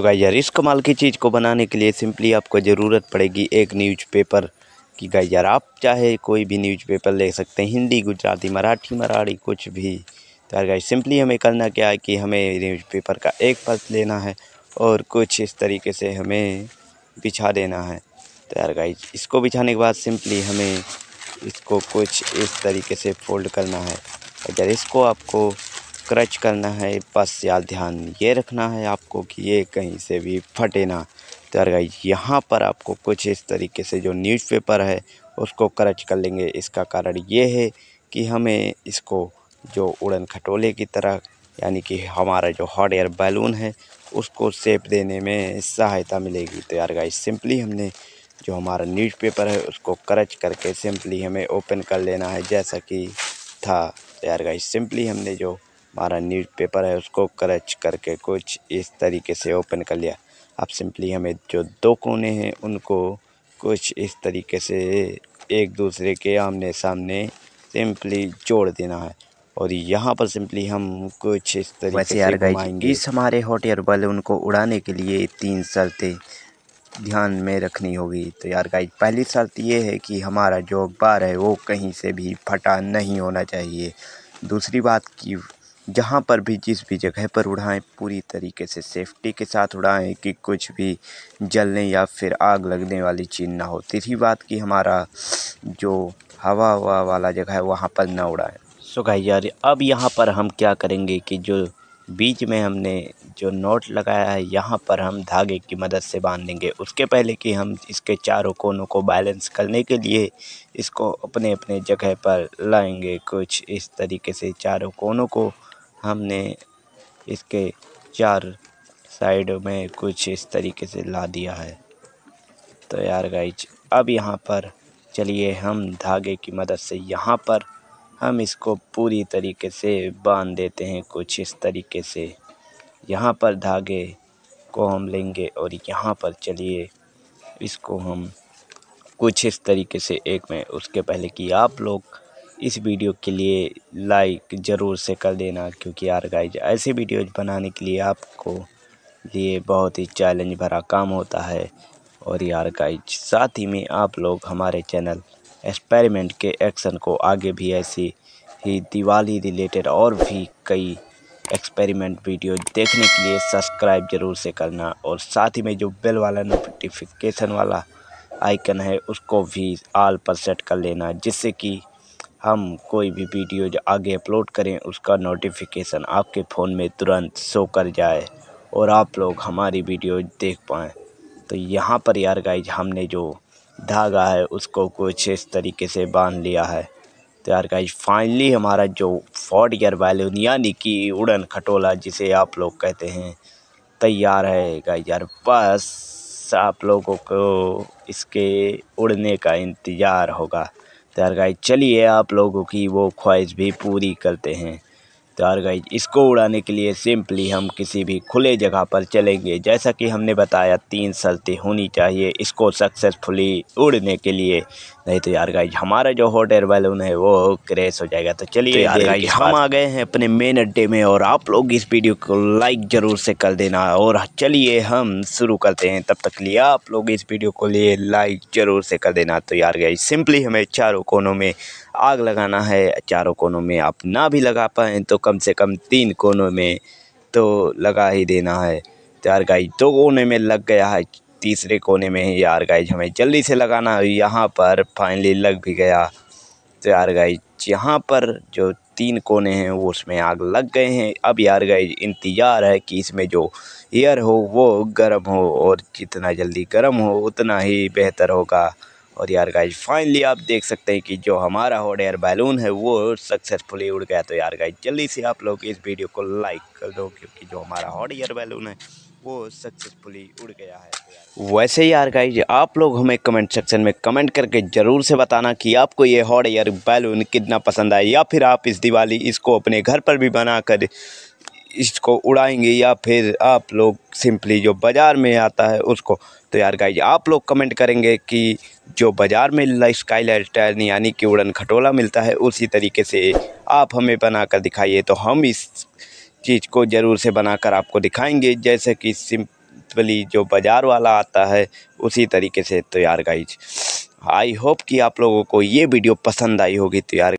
तो गाई यार इस कमाल की चीज़ को बनाने के लिए सिंपली आपको ज़रूरत पड़ेगी एक न्यूज़पेपर की गाई यार आप चाहे कोई भी न्यूज़पेपर ले सकते हैं हिंदी गुजराती मराठी मराठी कुछ भी तो यार गाई सिंपली हमें करना क्या है कि हमें न्यूज़पेपर का एक पर्स लेना है और कुछ इस तरीके से हमें बिछा देना है तो यार गाई इसको बिछाने के बाद सिंपली हमें इसको कुछ इस तरीके से फोल्ड करना है अगर तो इसको आपको क्रच करना है बस यार ध्यान ये रखना है आपको कि ये कहीं से भी फटे ना तो गाइज यहाँ पर आपको कुछ इस तरीके से जो न्यूज़पेपर है उसको क्रच कर लेंगे इसका कारण ये है कि हमें इसको जो उड़न खटोले की तरह यानी कि हमारा जो हॉट एयर बैलून है उसको सेप देने में सहायता मिलेगी तो यार गाइज सिंपली हमने जो हमारा न्यूज़पेपर है उसको क्रच करके सिंपली हमें ओपन कर लेना है जैसा कि था तो यार गाइज सिंपली हमने जो हमारा न्यूज़पेपर है उसको क्रच करके कुछ इस तरीके से ओपन कर लिया अब सिंपली हमें जो दो कोने हैं उनको कुछ इस तरीके से एक दूसरे के आमने सामने सिंपली जोड़ देना है और यहाँ पर सिंपली हम कुछ इस तरीके से घुमाएंगे इस हमारे हॉट एयर बलून को उड़ाने के लिए तीन शर्तें ध्यान में रखनी होगी तो यार गाइज पहली शर्त ये है कि हमारा जो अखबार है वो कहीं से भी फटा नहीं होना चाहिए दूसरी बात कि जहाँ पर भी जिस भी जगह पर उड़ाएँ पूरी तरीके से सेफ्टी के साथ उड़ाएँ कि कुछ भी जलने या फिर आग लगने वाली चीज़ ना हो तीसरी बात कि हमारा जो हवा हवा वाला जगह है वहाँ पर ना उड़ाएँ सो भाई यार अब यहाँ पर हम क्या करेंगे कि जो बीच में हमने जो नोट लगाया है यहाँ पर हम धागे की मदद से बांध देंगे उसके पहले कि हम इसके चारों कोनों को बैलेंस करने के लिए इसको अपने अपने जगह पर लाएंगे कुछ इस तरीके से चारों कोनों को हमने इसके चार साइड में कुछ इस तरीके से ला दिया है तो यार गाइज अब यहाँ पर चलिए हम धागे की मदद से यहाँ पर हम इसको पूरी तरीके से बांध देते हैं कुछ इस तरीके से यहाँ पर धागे को हम लेंगे और यहाँ पर चलिए इसको हम कुछ इस तरीके से एक में उसके पहले कि आप लोग इस वीडियो के लिए लाइक ज़रूर से कर देना क्योंकि यार गाइज ऐसे वीडियोज बनाने के लिए आपको लिए बहुत ही चैलेंज भरा काम होता है और यार गाइज साथ ही में आप लोग हमारे चैनल एक्सपेरिमेंट के एक्शन को आगे भी ऐसी ही दिवाली रिलेटेड और भी कई एक्सपेरिमेंट वीडियो देखने के लिए सब्सक्राइब जरूर से करना और साथ ही में जो बेल वाला नोटिफिकेशन वाला आइकन है उसको भी आल पर सेट कर लेना जिससे कि हम कोई भी वीडियो जो आगे अपलोड करें उसका नोटिफिकेशन आपके फ़ोन में तुरंत शो कर जाए और आप लोग हमारी वीडियो देख पाएँ तो यहाँ पर यार गाइज हमने जो धागा है उसको कुछ इस तरीके से बांध लिया है तो यार गाइज फाइनली हमारा जो फोर्ड ईयर बैलून यानी कि उड़न खटोला जिसे आप लोग कहते हैं तैयार है गाइज यार बस आप लोगों को इसके उड़ने का इंतज़ार होगा तो यार गाइस चलिए आप लोगों की वो ख्वाहिश भी पूरी करते हैं नमस्कार गाइज गई इसको उड़ाने के लिए सिंपली हम किसी भी खुले जगह पर चलेंगे जैसा कि हमने बताया तीन शर्तें होनी चाहिए इसको सक्सेसफुली उड़ने के लिए नहीं तो यार गाइज हमारा जो हॉट एयर बैलून है वो क्रेश हो जाएगा तो चलिए तो यार गाइज हम आ गए हैं अपने मेन अड्डे में और आप लोग इस वीडियो को लाइक ज़रूर से कर देना और चलिए हम शुरू करते हैं तब तक लिए आप लोग इस वीडियो को लिए लाइक ज़रूर से कर देना तो यार गाइज सिंपली हमें चारों कोनों में आग लगाना है चारों कोनों में आप ना भी लगा पाएँ तो कम से कम तीन कोनों में तो लगा ही देना है यार गाइज दो कोने में लग गया है तीसरे कोने में ही यार गाइज हमें जल्दी से लगाना है यहाँ पर फाइनली लग भी गया तो यार गाइज यहाँ पर जो तीन कोने हैं वो उसमें आग लग गए हैं अब यार गाइज इंतज़ार है कि इसमें जो एयर हो वो गर्म हो और जितना जल्दी गर्म हो उतना ही बेहतर होगा और यार गाइज फाइनली आप देख सकते हैं कि जो हमारा हॉट एयर बैलून है वो सक्सेसफुली उड़ गया तो यार गाइज जल्दी से आप लोग इस वीडियो को लाइक कर दो क्योंकि जो हमारा हॉट एयर बैलून है वो सक्सेसफुली उड़ गया है तो वैसे यार गाइज आप लोग हमें कमेंट सेक्शन में कमेंट करके ज़रूर से बताना कि आपको ये हॉट एयर बैलून कितना पसंद आया या फिर आप इस दिवाली इसको अपने घर पर भी कर इसको उड़ाएंगे या फिर आप लोग सिंपली जो बाज़ार में आता है उसको तो यार गाइज आप लोग कमेंट करेंगे कि जो बाज़ार में स्काई लाइट स्टाइल यानी कि उड़न खटोला मिलता है उसी तरीके से आप हमें बनाकर दिखाइए तो हम इस चीज़ को ज़रूर से बनाकर आपको दिखाएंगे जैसे कि सिंपली जो बाज़ार वाला आता है उसी तरीके से तो यार गाइज आई होप कि आप लोगों को ये वीडियो पसंद आई होगी तो यार